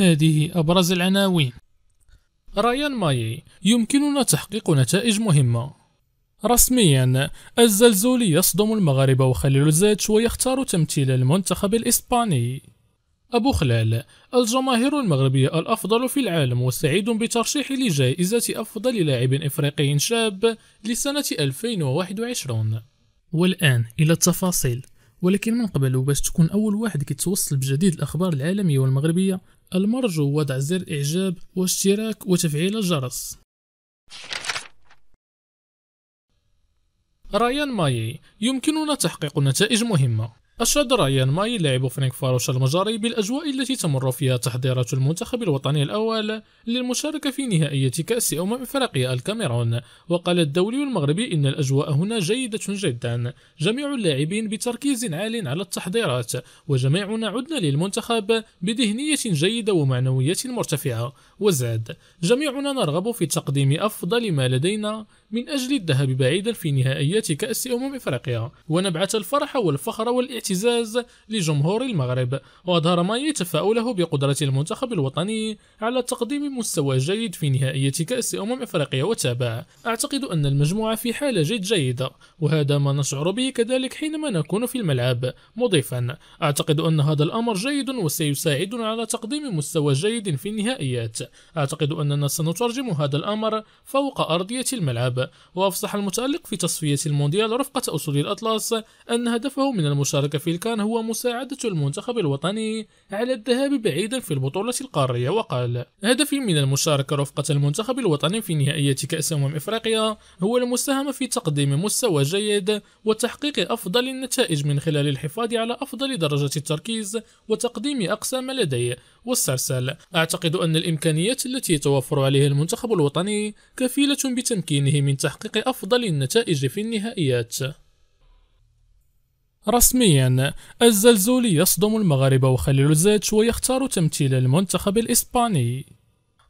هذه أبرز العناوين رايان ماي يمكننا تحقيق نتائج مهمة رسميا الزلزولي يصدم المغرب وخليل زيتش ويختار تمثيل المنتخب الإسباني أبو خلال الجماهير المغربية الأفضل في العالم وسعيد بترشيح لجائزة أفضل لاعب إفريقي شاب لسنة 2021 والآن إلى التفاصيل ولكن من قبل باش تكون أول واحد كيتوصل بجديد الأخبار العالمية والمغربية المرجو وضع زر إعجاب واشتراك وتفعيل الجرس رايان مايي يمكننا تحقيق نتائج مهمة أشاد رأيان ماي لاعب فرانك فاروش المجري بالأجواء التي تمر فيها تحضيرات المنتخب الوطني الأول للمشاركة في نهائية كأس أمم إفريقيا الكاميرون وقال الدولي المغربي إن الأجواء هنا جيدة جدا جميع اللاعبين بتركيز عال على التحضيرات وجميعنا عدنا للمنتخب بذهنية جيدة ومعنوية مرتفعة وزاد جميعنا نرغب في تقديم أفضل ما لدينا من أجل الذهاب بعيدا في نهائيات كأس أمم إفريقيا ونبعث الفرح والفخر والاعتماد الاعتزاز لجمهور المغرب وأظهر ماي تفاؤله بقدرة المنتخب الوطني على تقديم مستوى جيد في نهائية كأس أمم أفريقيا وتابع أعتقد أن المجموعة في حالة جد جيدة وهذا ما نشعر به كذلك حينما نكون في الملعب مضيفا أعتقد أن هذا الأمر جيد وسيساعدنا على تقديم مستوى جيد في النهائيات أعتقد أننا سنترجم هذا الأمر فوق أرضية الملعب وأفصح المتألق في تصفية المونديال رفقة أسود الأطلس أن هدفه من المشاركة كفيل كان هو مساعدة المنتخب الوطني على الذهاب بعيدا في البطولة القارية وقال هدفي من المشاركة رفقة المنتخب الوطني في نهائية كأس أمم إفريقيا هو المساهمة في تقديم مستوى جيد وتحقيق أفضل النتائج من خلال الحفاظ على أفضل درجة التركيز وتقديم أقصى ما لدي والسرسال أعتقد أن الإمكانيات التي يتوفر عليها المنتخب الوطني كفيلة بتمكينه من تحقيق أفضل النتائج في النهائيات رسميا الزلزولي يصدم المغاربة وخليل زيد ويختار تمثيل المنتخب الإسباني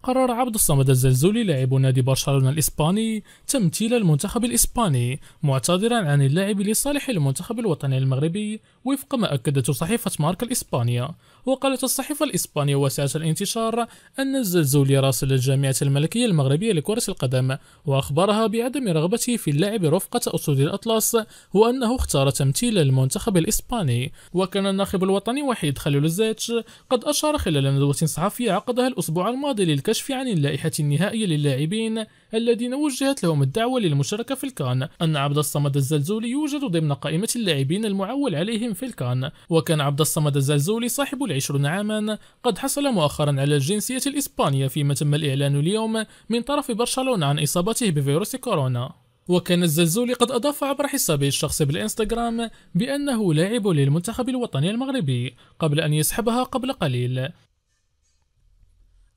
قرر عبد الصمد الزلزولي لاعب نادي برشلونة الإسباني تمثيل المنتخب الإسباني معتذرا عن اللاعب لصالح المنتخب الوطني المغربي وفق ما أكدته صحيفة ماركا الاسبانيه وقالت الصحيفة الإسبانية واسعة الانتشار أن الزلزولي راسل الجامعة الملكية المغربية لكرة القدم وأخبرها بعدم رغبته في اللعب رفقة أسود الأطلس وأنه اختار تمثيل المنتخب الإسباني وكان الناخب الوطني وحيد خليل الزيتش قد أشار خلال ندوة صحفية عقدها الأسبوع الماضي للك الكشف عن اللائحة النهائية للاعبين الذين وجهت لهم الدعوة للمشاركة في الكان أن عبد الصمد الزلزولي يوجد ضمن قائمة اللاعبين المعول عليهم في الكان وكان عبد الصمد الزلزولي صاحب العشرون عاما قد حصل مؤخرا على الجنسية الإسبانية فيما تم الإعلان اليوم من طرف برشلونة عن إصابته بفيروس كورونا وكان الزلزولي قد أضاف عبر حسابه الشخصي بالإنستغرام بأنه لاعب للمنتخب الوطني المغربي قبل أن يسحبها قبل قليل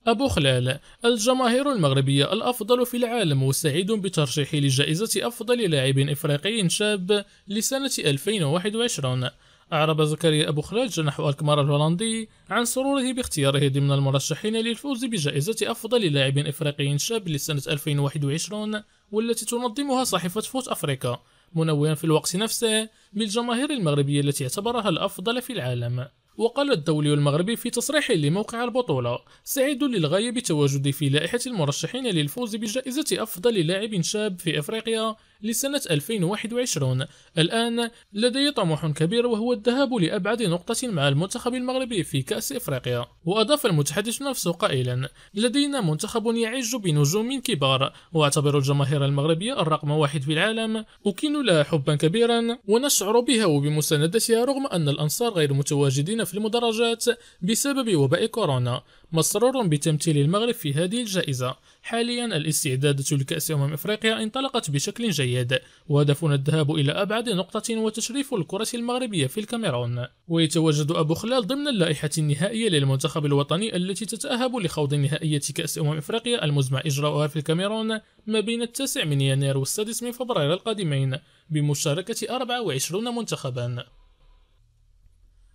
أبو خلال الجماهير المغربية الأفضل في العالم وسعيد بترشيحي لجائزة أفضل لاعب إفريقي شاب لسنة 2021 أعرب زكريا أبو خلال جناح الكمار الهولندي عن سروره باختياره ضمن المرشحين للفوز بجائزة أفضل لاعب إفريقي شاب لسنة 2021 والتي تنظمها صحيفة فوت أفريقيا منوها في الوقت نفسه بالجماهير المغربية التي اعتبرها الأفضل في العالم وقال الدولي المغربي في تصريح لموقع البطولة سعيد للغاية بتواجدي في لائحة المرشحين للفوز بجائزة أفضل لاعب شاب في أفريقيا لسنة 2021 الآن لدي طموح كبير وهو الذهاب لأبعد نقطة مع المنتخب المغربي في كأس إفريقيا وأضاف المتحدث نفسه قائلا لدينا منتخب يعج بنجوم كبار واعتبر الجماهير المغربية الرقم واحد في العالم أكن لها حبا كبيرا ونشعر بها وبمساندتها رغم أن الأنصار غير متواجدين في المدرجات بسبب وباء كورونا مسرور بتمثيل المغرب في هذه الجائزة حاليا الاستعدادات لكأس أمم إفريقيا انطلقت بشكل جيد وهدفنا الذهاب إلى أبعد نقطة وتشريف الكرة المغربية في الكاميرون ويتواجد أبو خلال ضمن اللائحة النهائية للمنتخب الوطني التي تتأهب لخوض نهائية كأس أمم إفريقيا المزمع إجراؤها في الكاميرون ما بين التاسع من يناير والسادس من فبراير القادمين بمشاركة 24 منتخبا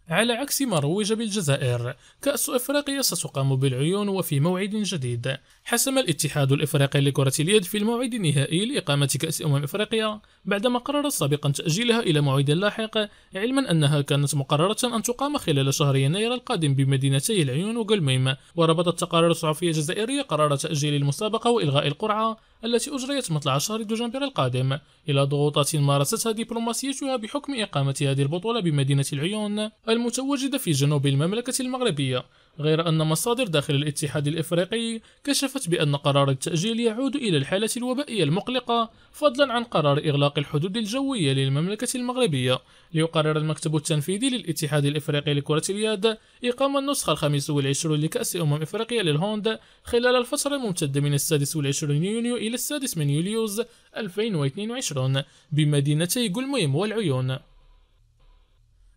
على عكس ما روج بالجزائر كأس أفريقيا ستقام بالعيون وفي موعد جديد حسم الاتحاد الإفريقي لكرة اليد في الموعد النهائي لإقامة كأس أمم إفريقيا بعدما قرر سابقا تأجيلها إلى موعد لاحق علما أنها كانت مقررة أن تقام خلال شهر يناير القادم بمدينتي العيون وقلميم وربطت تقارير صحفية جزائرية قرار تأجيل المسابقة وإلغاء القرعة التي أجريت مطلع شهر دجنبر القادم إلى ضغوطات مارستها دبلوماسيتها بحكم إقامة هذه البطولة بمدينة العيون المتواجدة في جنوب المملكة المغربية غير أن مصادر داخل الاتحاد الإفريقي كشفت بأن قرار التأجيل يعود إلى الحالة الوبائية المقلقة فضلا عن قرار إغلاق الحدود الجوية للمملكة المغربية ليقرر المكتب التنفيذي للاتحاد الإفريقي لكرة اليد إقامة النسخة الخامس والعشرون لكأس أمم إفريقيا للهوند خلال الفترة الممتدة من السادس والعشرون يونيو إلى السادس من يوليوز 2022 بمدينتي قلميم والعيون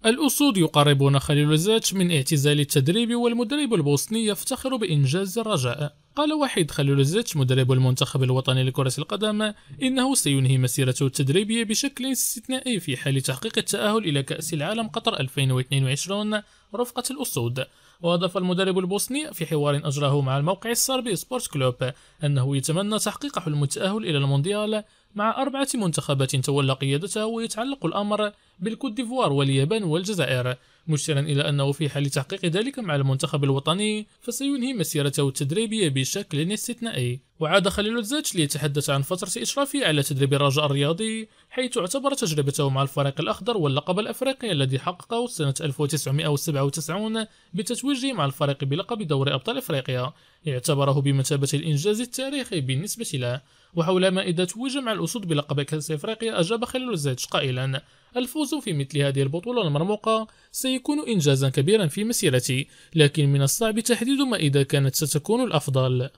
الأسود يقربون خليل الزاتش من اعتزال التدريب والمدرب البوسني يفتخر بإنجاز الرجاء قال وحيد خليلوزيتش مدرب المنتخب الوطني لكرة القدم إنه سينهي مسيرته التدريبية بشكل استثنائي في حال تحقيق التأهل إلى كأس العالم قطر 2022 رفقة الأسود وأضاف المدرب البوسني في حوار أجراه مع الموقع الصربي سبورت كلوب أنه يتمنى تحقيق حلم التأهل إلى المونديال مع أربعة منتخبات تولى قيادتها ويتعلق الأمر بالكوت ديفوار واليابان والجزائر مشيرا إلى أنه في حال تحقيق ذلك مع المنتخب الوطني فسينهي مسيرته التدريبية بشكل استثنائي وعاد خليل الزاتش ليتحدث عن فترة إشرافه على تدريب الرجاء الرياضي حيث اعتبر تجربته مع الفريق الأخضر واللقب الأفريقي الذي حققه سنة 1997 بتتويجه مع الفريق بلقب دوري أبطال أفريقيا اعتبره بمثابة الإنجاز التاريخي بالنسبة له وحول ما اذا توج مع الأسود بلقب كأس أفريقيا أجاب خليل الزاتش قائلا الفوز في مثل هذه البطولة المرموقة سيكون إنجازا كبيرا في مسيرتي لكن من الصعب تحديد ما إذا كانت ستكون الأفضل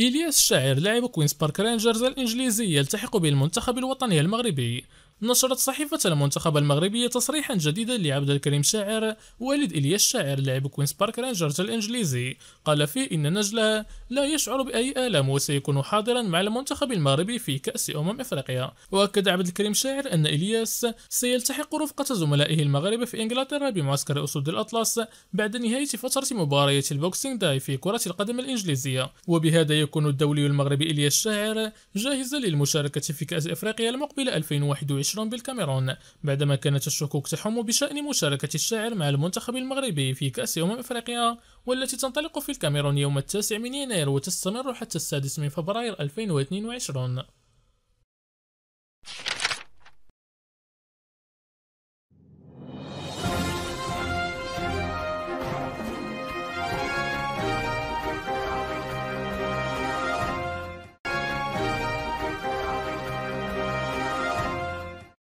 إلياس الشاعر لاعب كوينز بارك رينجرز الإنجليزي يلتحق بالمنتخب الوطني المغربي نشرت صحيفة المنتخب المغربية تصريحا جديدا لعبد الكريم شاعر والد إلياس الشاعر لاعب كوينز بارك رانجرز الإنجليزي قال فيه إن نجلة لا يشعر بأي آلام وسيكون حاضرا مع المنتخب المغربي في كأس أمم إفريقيا وأكد عبد الكريم شاعر أن إلياس سيلتحق رفقة زملائه المغرب في إنجلترا بمعسكر أسود الأطلس بعد نهاية فترة مباراة البوكسينج داي في كرة القدم الإنجليزية وبهذا يكون الدولي المغربي إلياس شاعر جاهزا للمشاركة في كأس إفريقيا المقبلة 2021 20 بالكاميرون بعدما كانت الشكوك تحوم بشأن مشاركة الشاعر مع المنتخب المغربي في كأس أمم أفريقيا والتي تنطلق في الكاميرون يوم التاسع من يناير وتستمر حتى السادس من فبراير 2022